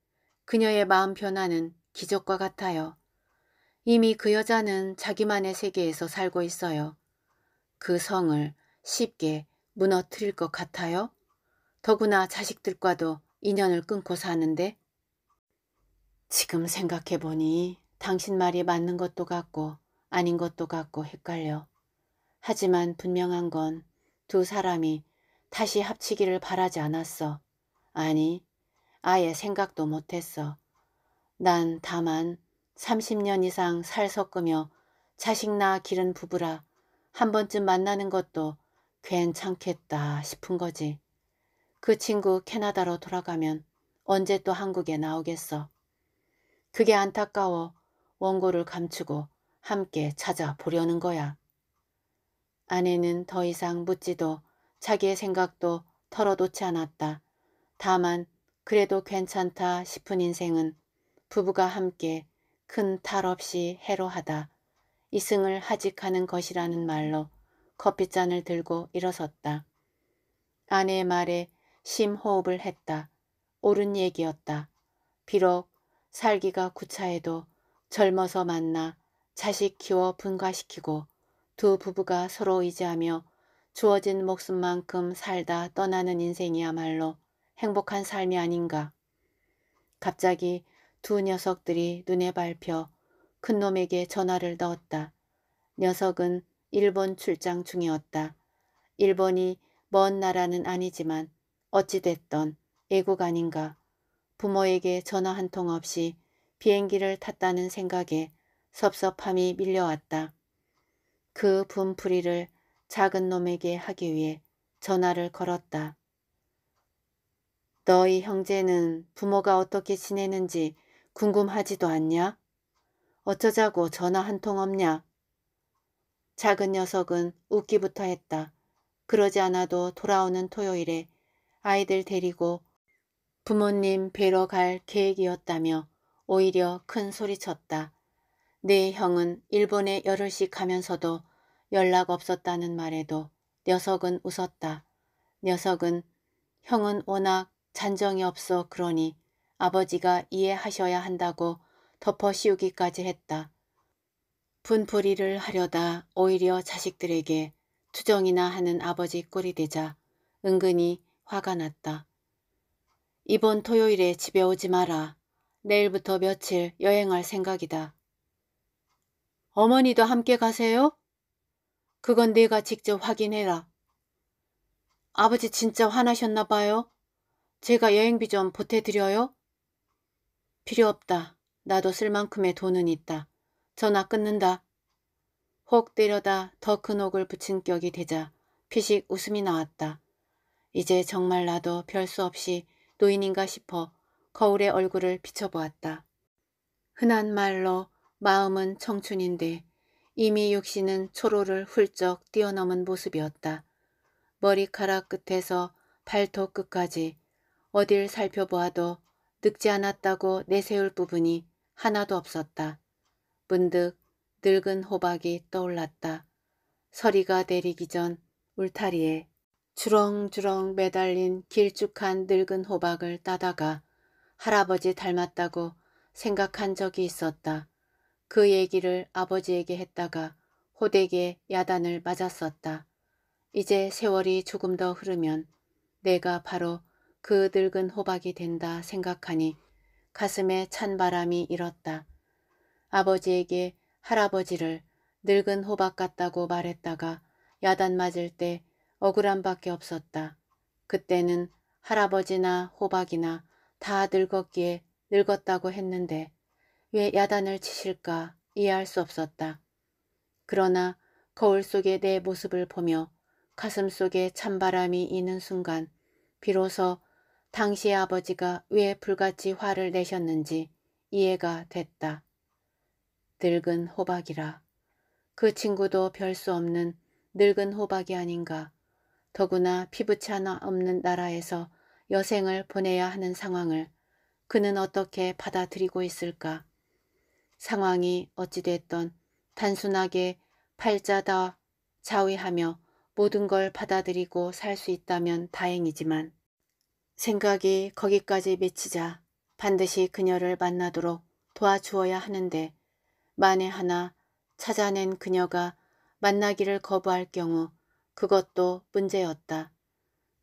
그녀의 마음 변화는 기적과 같아요. 이미 그 여자는 자기만의 세계에서 살고 있어요. 그 성을 쉽게 무너뜨릴 것 같아요. 더구나 자식들과도 인연을 끊고 사는데 지금 생각해보니 당신 말이 맞는 것도 같고 아닌 것도 같고 헷갈려. 하지만 분명한 건 두 사람이 다시 합치기를 바라지 않았어. 아니, 아예 생각도 못했어. 난 다만 30년 이상 살 섞으며 자식 낳아 기른 부부라 한 번쯤 만나는 것도 괜찮겠다 싶은 거지. 그 친구 캐나다로 돌아가면 언제 또 한국에 나오겠어. 그게 안타까워 원고를 감추고 함께 찾아보려는 거야. 아내는 더 이상 묻지도 자기의 생각도 털어놓지 않았다. 다만 그래도 괜찮다 싶은 인생은 부부가 함께 큰 탈 없이 해로하다 이승을 하직하는 것이라는 말로 커피잔을 들고 일어섰다. 아내의 말에 심호흡을 했다. 옳은 얘기였다. 비록 살기가 구차해도 젊어서 만나 자식 키워 분가시키고 두 부부가 서로 의지하며 주어진 목숨만큼 살다 떠나는 인생이야말로 행복한 삶이 아닌가. 갑자기 두 녀석들이 눈에 밟혀 큰 놈에게 전화를 넣었다. 녀석은 일본 출장 중이었다. 일본이 먼 나라는 아니지만 어찌됐던 애국 아닌가 부모에게 전화 한 통 없이 비행기를 탔다는 생각에 섭섭함이 밀려왔다. 그 분풀이를 작은 놈에게 하기 위해 전화를 걸었다. 너희 형제는 부모가 어떻게 지내는지 궁금하지도 않냐? 어쩌자고 전화 한 통 없냐? 작은 녀석은 웃기부터 했다. 그러지 않아도 돌아오는 토요일에 아이들 데리고 부모님 뵈러 갈 계획이었다며 오히려 큰 소리쳤다. 내 네 형은 일본에 열흘씩 가면서도 연락 없었다는 말에도 녀석은 웃었다. 녀석은 형은 워낙 잔정이 없어 그러니 아버지가 이해하셔야 한다고 덮어씌우기까지 했다. 분풀이를 하려다 오히려 자식들에게 투정이나 하는 아버지 꼴이 되자 은근히 화가 났다. 이번 토요일에 집에 오지 마라. 내일부터 며칠 여행할 생각이다. 어머니도 함께 가세요? 그건 네가 직접 확인해라. 아버지 진짜 화나셨나 봐요. 제가 여행비 좀 보태드려요? 필요 없다. 나도 쓸 만큼의 돈은 있다. 전화 끊는다. 혹 때려다 더큰 혹을 붙인 격이 되자 피식 웃음이 나왔다. 이제 정말 나도 별 수 없이 노인인가 싶어 거울에 얼굴을 비춰보았다. 흔한 말로 마음은 청춘인데 이미 육신은 초로를 훌쩍 뛰어넘은 모습이었다. 머리카락 끝에서 발톱 끝까지 어딜 살펴보아도 늙지 않았다고 내세울 부분이 하나도 없었다. 문득 늙은 호박이 떠올랐다. 서리가 내리기 전 울타리에 주렁주렁 매달린 길쭉한 늙은 호박을 따다가 할아버지 닮았다고 생각한 적이 있었다. 그 얘기를 아버지에게 했다가 호되게 야단을 맞았었다. 이제 세월이 조금 더 흐르면 내가 바로 그 늙은 호박이 된다 생각하니 가슴에 찬 바람이 일었다. 아버지에게 할아버지를 늙은 호박 같다고 말했다가 야단 맞을 때 억울함밖에 없었다. 그때는 할아버지나 호박이나 다 늙었기에 늙었다고 했는데 왜 야단을 치실까 이해할 수 없었다. 그러나 거울 속에내 모습을 보며 가슴 속에 찬바람이 이는 순간 비로소 당시의 아버지가 왜 불같이 화를 내셨는지 이해가 됐다. 늙은 호박이라. 그 친구도 별 수 없는 늙은 호박이 아닌가 더구나 피붙이 하나 없는 나라에서 여생을 보내야 하는 상황을 그는 어떻게 받아들이고 있을까? 상황이 어찌됐던 단순하게 팔자다 자위하며 모든 걸 받아들이고 살 수 있다면 다행이지만 생각이 거기까지 미치자 반드시 그녀를 만나도록 도와주어야 하는데 만에 하나 찾아낸 그녀가 만나기를 거부할 경우 그것도 문제였다.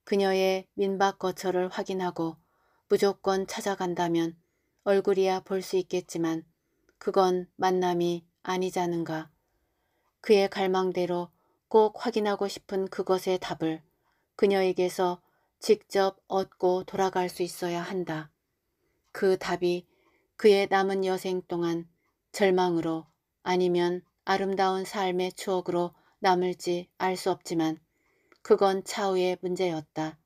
그녀의 민박 거처를 확인하고 무조건 찾아간다면 얼굴이야 볼 수 있겠지만 그건 만남이 아니자는가. 그의 갈망대로 꼭 확인하고 싶은 그것의 답을 그녀에게서 직접 얻고 돌아갈 수 있어야 한다. 그 답이 그의 남은 여생 동안 절망으로 아니면 아름다운 삶의 추억으로 남을지 알 수 없지만 그건 차후의 문제였다.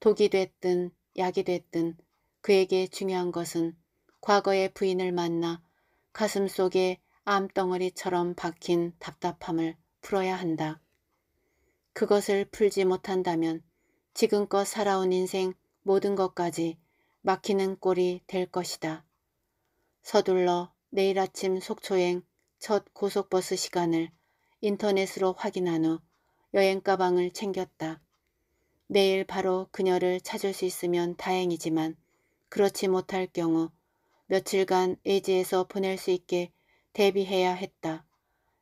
독이 됐든 약이 됐든 그에게 중요한 것은 과거의 부인을 만나 가슴 속에 암덩어리처럼 박힌 답답함을 풀어야 한다. 그것을 풀지 못한다면 지금껏 살아온 인생 모든 것까지 막히는 꼴이 될 것이다. 서둘러 내일 아침 속초행 첫 고속버스 시간을 인터넷으로 확인한 후 여행 가방을 챙겼다. 내일 바로 그녀를 찾을 수 있으면 다행이지만 그렇지 못할 경우 며칠간 에지에서 보낼 수 있게 대비해야 했다.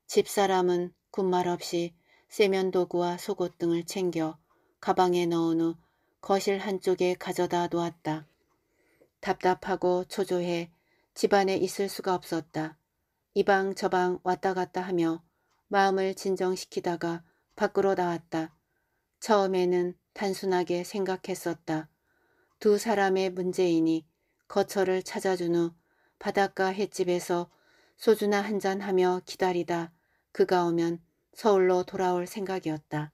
집사람은 군말 없이 세면도구와 속옷 등을 챙겨 가방에 넣은 후 거실 한쪽에 가져다 놓았다. 답답하고 초조해 집안에 있을 수가 없었다. 이 방 저 방 왔다 갔다 하며 마음을 진정시키다가 밖으로 나왔다. 처음에는 단순하게 생각했었다. 두 사람의 문제이니 거처를 찾아준 후 바닷가 횟집에서 소주나 한잔 하며 기다리다 그가 오면 서울로 돌아올 생각이었다.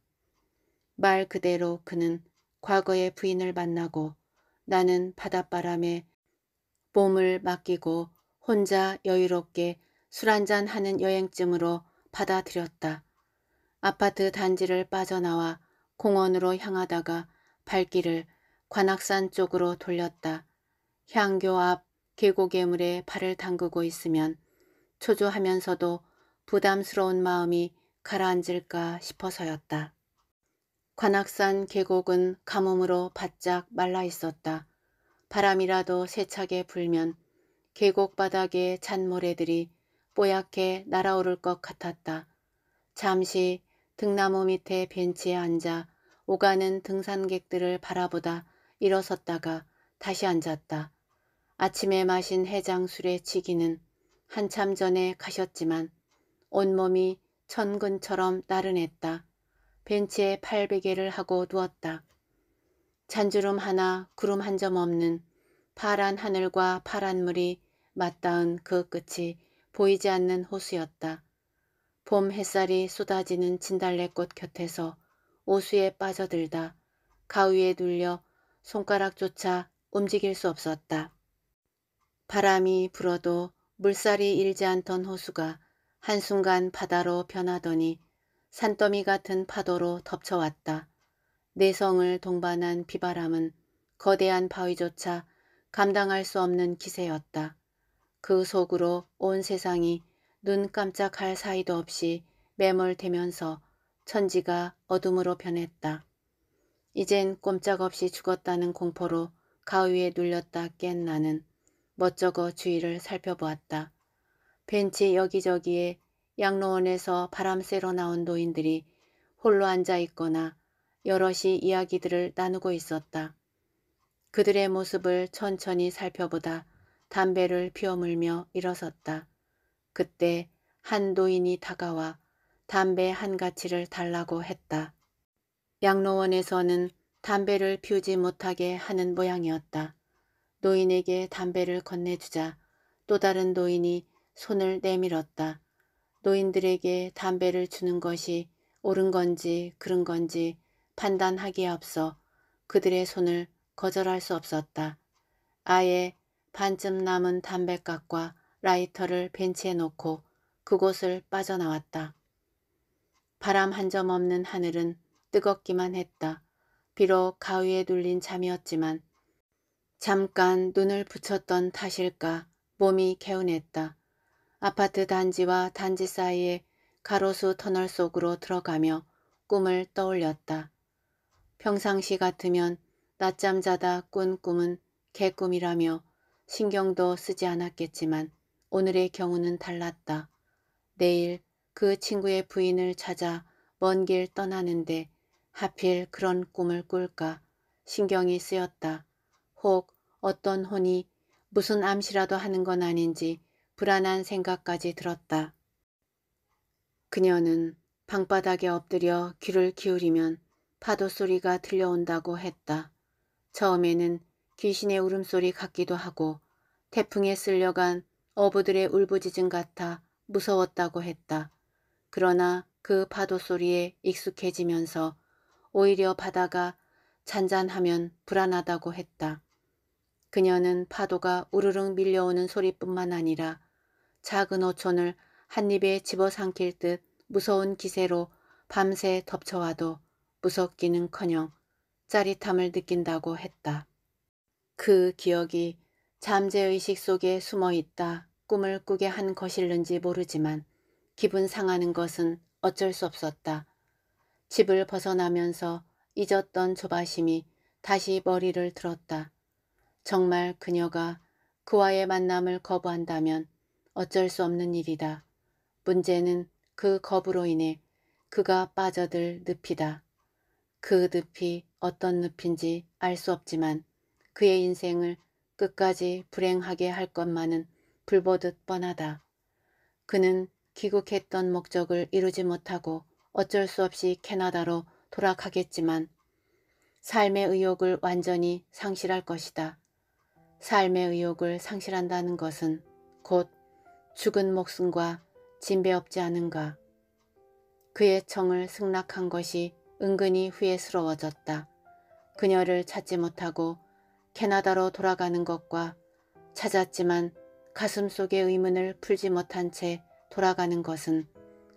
말 그대로 그는 과거의 부인을 만나고 나는 바닷바람에 몸을 맡기고 혼자 여유롭게 술 한잔 하는 여행쯤으로 받아들였다. 아파트 단지를 빠져나와 공원으로 향하다가 발길을 관악산 쪽으로 돌렸다. 향교 앞계곡의물에 발을 담그고 있으면 초조하면서도 부담스러운 마음이 가라앉을까 싶어서였다. 관악산 계곡은 가뭄으로 바짝 말라 있었다. 바람이라도 세차게 불면 계곡 바닥의 잔모래들이 뽀얗게 날아오를 것 같았다. 잠시 등나무 밑에 벤치에 앉아 오가는 등산객들을 바라보다 일어섰다가 다시 앉았다. 아침에 마신 해장술의 지기는 한참 전에 가셨지만 온몸이 천근처럼 나른했다. 벤치에 팔베개를 하고 누웠다. 잔주름 하나 구름 한 점 없는 파란 하늘과 파란 물이 맞닿은 그 끝이 보이지 않는 호수였다. 봄 햇살이 쏟아지는 진달래꽃 곁에서 오수에 빠져들다 가위에 눌려 손가락조차 움직일 수 없었다. 바람이 불어도 물살이 일지 않던 호수가 한순간 바다로 변하더니 산더미 같은 파도로 덮쳐왔다. 내성을 동반한 비바람은 거대한 바위조차 감당할 수 없는 기세였다. 그 속으로 온 세상이 눈 깜짝할 사이도 없이 매몰되면서 천지가 어둠으로 변했다. 이젠 꼼짝없이 죽었다는 공포로 가위에 눌렸다 깬 나는 멋쩍어 주위를 살펴보았다. 벤치 여기저기에 양로원에서 바람 쐬러 나온 노인들이 홀로 앉아 있거나 여럿이 이야기들을 나누고 있었다. 그들의 모습을 천천히 살펴보다 담배를 피워물며 일어섰다. 그때 한 노인이 다가와 담배 한 가치를 달라고 했다. 양로원에서는 담배를 피우지 못하게 하는 모양이었다. 노인에게 담배를 건네주자 또 다른 노인이 손을 내밀었다. 노인들에게 담배를 주는 것이 옳은 건지 그른 건지 판단하기에 앞서 그들의 손을 거절할 수 없었다. 아예 반쯤 남은 담뱃갑과 라이터를 벤치에 놓고 그곳을 빠져나왔다. 바람 한 점 없는 하늘은 뜨겁기만 했다. 비록 가위에 눌린 잠이었지만 잠깐 눈을 붙였던 탓일까 몸이 개운했다. 아파트 단지와 단지 사이의 가로수 터널 속으로 들어가며 꿈을 떠올렸다. 평상시 같으면 낮잠 자다 꾼 꿈은 개꿈이라며 신경도 쓰지 않았겠지만 오늘의 경우는 달랐다. 내일 그 친구의 부인을 찾아 먼 길 떠나는데 하필 그런 꿈을 꿀까 신경이 쓰였다. 혹 어떤 혼이 무슨 암시라도 하는 건 아닌지 불안한 생각까지 들었다. 그녀는 방바닥에 엎드려 귀를 기울이면 파도 소리가 들려온다고 했다. 처음에는 귀신의 울음소리 같기도 하고 태풍에 쓸려간 어부들의 울부짖음 같아 무서웠다고 했다. 그러나 그 파도 소리에 익숙해지면서 오히려 바다가 잔잔하면 불안하다고 했다. 그녀는 파도가 우르릉 밀려오는 소리뿐만 아니라 작은 어촌을 한입에 집어삼킬 듯 무서운 기세로 밤새 덮쳐와도 무섭기는커녕 짜릿함을 느낀다고 했다. 그 기억이 잠재의식 속에 숨어 있다 꿈을 꾸게 한 것일는지 모르지만 기분 상하는 것은 어쩔 수 없었다. 집을 벗어나면서 잊었던 조바심이 다시 머리를 들었다. 정말 그녀가 그와의 만남을 거부한다면 어쩔 수 없는 일이다. 문제는 그 거부로 인해 그가 빠져들 늪이다. 그 늪이 어떤 늪인지 알 수 없지만 그의 인생을 끝까지 불행하게 할 것만은 불보듯 뻔하다. 그는 귀국했던 목적을 이루지 못하고 어쩔 수 없이 캐나다로 돌아가겠지만 삶의 의욕을 완전히 상실할 것이다. 삶의 의욕을 상실한다는 것은 곧 죽은 목숨과 진배없지 않은가. 그의 청을 승낙한 것이 은근히 후회스러워졌다. 그녀를 찾지 못하고 캐나다로 돌아가는 것과 찾았지만 가슴 속의 의문을 풀지 못한 채 돌아가는 것은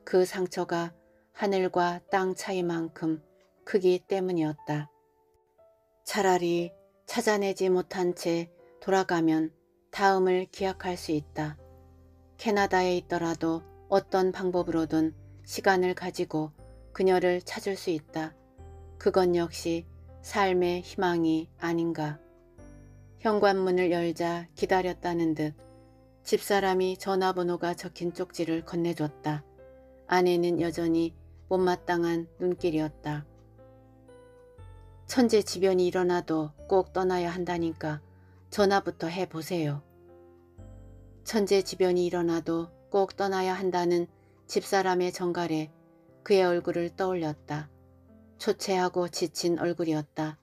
그 상처가 하늘과 땅 차이만큼 크기 때문이었다. 차라리 찾아내지 못한 채 돌아가면 다음을 기약할 수 있다. 캐나다에 있더라도 어떤 방법으로든 시간을 가지고 그녀를 찾을 수 있다. 그건 역시 삶의 희망이 아닌가. 현관문을 열자 기다렸다는 듯 집사람이 전화번호가 적힌 쪽지를 건네줬다. 아내는 여전히 못마땅한 눈길이었다. 천재지변이 일어나도 꼭 떠나야 한다니까 전화부터 해보세요. 천재지변이 일어나도 꼭 떠나야 한다는 집사람의 정갈에 그의 얼굴을 떠올렸다. 초췌하고 지친 얼굴이었다.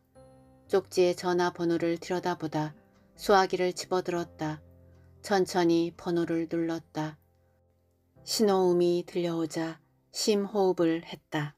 쪽지의 전화번호를 들여다보다 수화기를 집어들었다. 천천히 번호를 눌렀다. 신호음이 들려오자 심호흡을 했다.